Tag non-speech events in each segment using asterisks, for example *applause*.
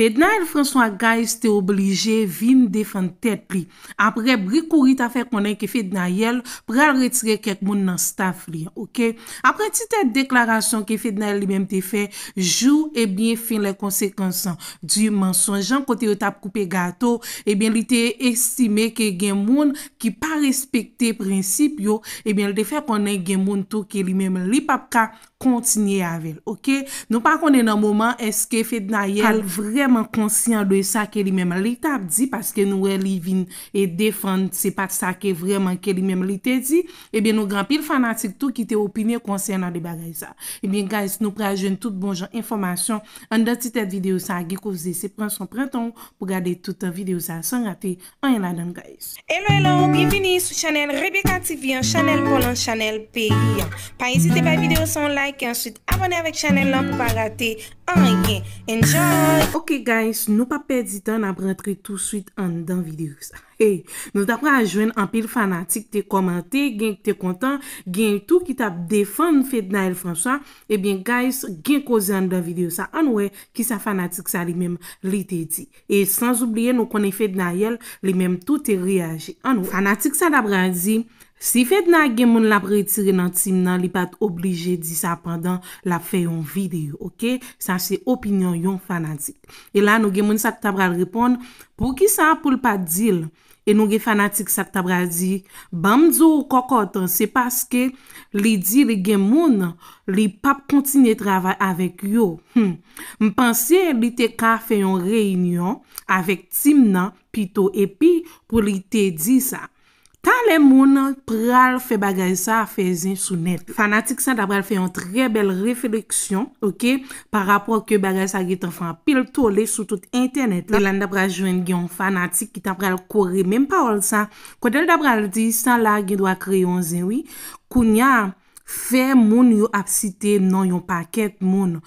Fèd na el François Gays te oblije vin defante te pli. Apre brikouri ta fè konen ke fèd na el, pral retire kek moun nan staf li, ok? Apre ti te deklarasyon ke fèd na el li menm te fè, jou e bie fin le konsekansan du mensonjan kote yo tap koupe gato, e bie li te estime ke gen moun ki pa respekte prinsip yo, e bie li te fè konen gen moun tou ke li menm li pap ka kontinye avèl, ok? Nou pa konen nan mouman, eske fèd na el vremen, konsyen doye sa ke li mem li tap di paske nou e li vin e defon se pat sa ke vreman ke li mem li te di ebyen eh nou gran pil fanatik tou ki te opinye konsyen nan li bagay sa ebyen eh guys nou preajen tout bonjon informasyon an da titet videyo sa ge kouze se pran son pranton pou gade tout videyo sa san rate an yon anan guys Hello hello, bienveni sou chanel Rebecca TV an chanel pou lan chanel P.I. pa yizite ba videyo son like abone avèk chanel lan pou bagate an Ok guys, nou pa perdi tan ap rentre tout suite an dan videyo sa. E, nou tapre a jwen an pil fanatik te komante, genk te kontan, genk tou ki tap defon fèd na el François, e bien guys, genk kozen an dan videyo sa. An wè ki sa fanatik sa li mèm li te di. E sans oubliye nou konen fèd na el, li mèm tout te reage. An wè ki sa fanatik sa li mèm li te di. Si fet nan gen moun la preytire nan tim nan, li pat oblije di sa pandan la feyon videyo, ok? San se opinyon yon fanatik. E la nou gen moun sak tabral repon, pou ki sa apoul pat dil? E nou gen fanatik sak tabral di, bamzo kokotan, se paske li di li gen moun, li pap kontinye travay avèk yo. M hmm. panse li te ka feyon reynyon avèk tim nan, pito epi pou li te di sa. Parle moun pral fe bagay sa fe zin sou net. Fanatik san dabral fe yon tre bel refleksyon, ok, par rapor ke bagay sa ge te fan pil tole sou tout internet. Elan dabral jwen gen yon fanatik ki dabral kore menm paol san. Kou del dabral di, san la gen dwa kre yon zin, oui, kou nya fe moun yo ap site nan yon paket moun.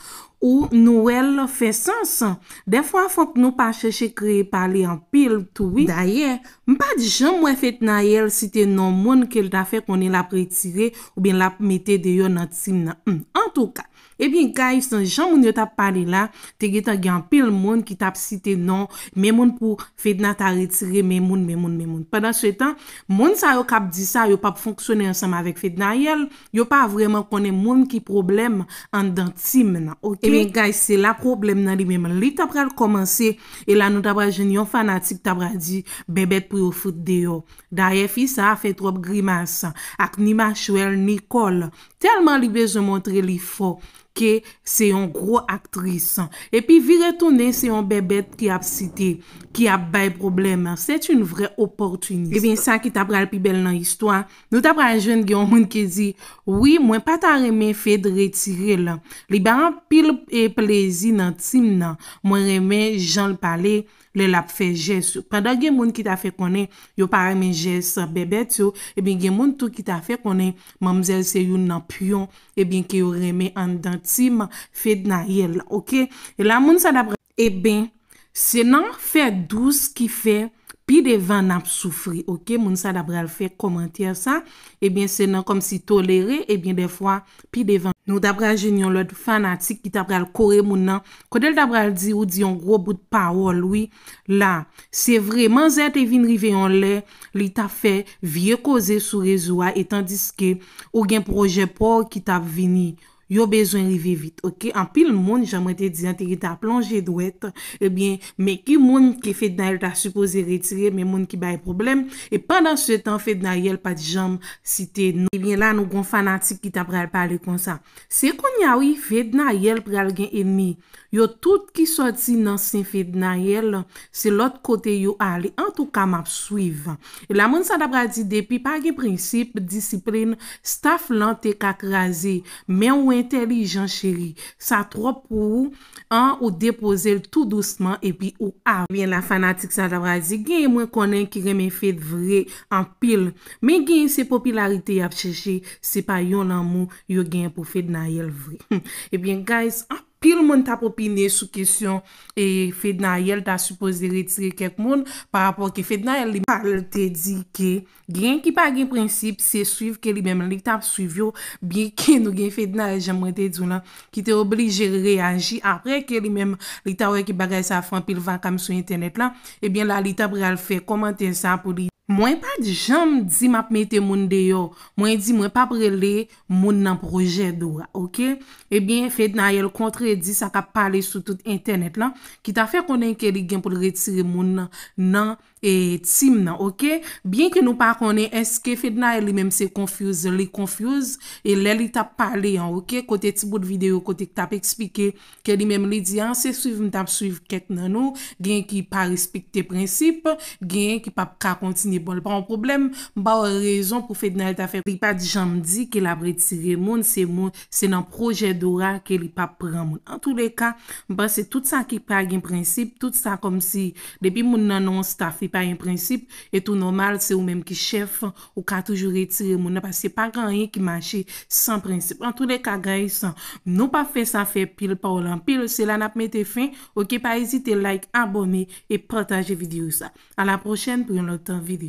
Ou nouel fè sansan. Defwa fòk nou pa chèche kreye pali an pil toui. Da ye, mpa di jan mwen fèt nan yèl si te nan moun kel ta fè konen la prétire ou bin la metè de yon nan tim nan. En touka, e bin kaj san jan mwen yo tap pali la, te ge ta gen non, pil moun ki tap si te nan mè moun pou fèt nan ta rétire mè moun mè moun mè moun. Pendan sou etan, moun sa yo kap di sa yo pa fonksyonè ansam avèk fèt nan yèl, yo pa vreman konen moun ki problem an dan tim nan. Ok? Be, guys, se la problem nan li mèman. Li tabral komanse, e la nou tabra jenyon fanatik tabra di, bebet pou yo foute deyo. Da ye fi, sa a fe trop grimasan. Ak ni ma chouel, ni kol. Telman li bejou montre li fò. ke se yon gro aktrisan. E pi vi retounen se yon bebet ki ap site, ki ap bay probleman. Set yon vre opportunisme. E bin sa ki ta pral pi bel nan histwa, nou ta pral jen gen yon moun ki zi, oui, mwen pata remen fe de retire lan. Li baran pil e plezi nan tim nan, mwen remen jan l pale, le lap fe jes. Pwanda gen moun ki ta fe konen, yo pare men jes bebet yo, e bin gen moun tou ki ta fe konen, mamzel se yon nan pyon, e eh bin ki yo remen andan tim fèd nan yèl, ok? E la moun sa dabre, e eh ben, senan fè douz ki fè, pi devan ap soufri, ok? Moun sa dabre al fè komantir sa, e eh ben senan kom si tolere, e eh ben defwa, pi devan. Nou dabre al jenyon lòt fanatik ki tabre al kore moun nan, kode l dabre al di ou di yon gro bout pa wol, oui, la, se vremen zè te vin riveyon lè, li ta fè vie koze sou rezoua, etan diske, ou gen proje por ki tab vini, yo bezwen rive vit, ok? An pil moun, jan mwen te diyan, te ki ta plonje dwet, ebyen, eh me ki moun ke fèd na yel ta supose retire, me moun ki ba e problem, e pandan se tan fèd na yel pa di janm, si te nou, liye eh la nou goun fanatik ki ta pral pale kon sa. Se kon ya ouy fèd na yel pral gen enmi, yo tout ki soti nan sen fèd na yel, se lot kote yo a li, an tou kam ap suiv. La moun sa ta pral di depi, pa ge prinsip, disiplin, staf lan te kak raze, men ouen Intelijen cheri, sa trop pou an ou depoze l tout douceman epi ou av. Ah, bien la fanatik san tabrazi gen mwen konen ki reme fed vre en pil. Men gen yon se popularite ap cheshe se pa yon nan moun yo gen pou fed na yel vre. *laughs* Ebyen eh guys, ap! Pili moun tap opine sou kesyon e Fednayel ta suppose de retire kek moun. Par apot ki Fednayel li pa te di ki gen ki pa gen prinsip se suiv ke li men. Li tap suiv yo biye ki nou gen Fednayel jam mwen te di yo la. Ki te oblige reagi apre ke li men. Li ta we ki bagay sa fan pil va kam sou internet la. Ebyen la li tap real fe komante sa pou li. Mwen pa di janm di map mette moun deyo Mwen di mwen pap rele Moun nan proje doa Ebyen eh fed na ye l kontre di Sa ka pale sou tout internet la Ki ta fe konen ke li gen pou retire Moun nan e, tim nan Ok, bien ki nou pa konen Eske fed na ye li menm se konfuse Li konfuse, e le li ta pale Ok, kote ti bout videyo Kote ki ta pe ekspike Ke li menm li di anse ah, suif mta ap suif kek nan nou Gen ki pa respikte prinsip Gen ki pa pra kontine Bon, poublem, mba wè rezon pou fè d'nèl ta fè. Li pa di janm di ke la bretire moun, se moun se nan proje d'ora ke li pa pran moun. An tou de ka, mba se tout sa ki pag yon prinsip, tout sa kom si. Depi moun nanons ta fè pag yon prinsip, e tou normal se ou menm ki chef ou ka toujou retire moun. An tou de ka, guys, nou pa fè sa fè pil pa ou lan. Pil, se lan ap mette fin, ou ki pa ezite like, abone, e protaje video sa. An la projene, pou yon lotan vide.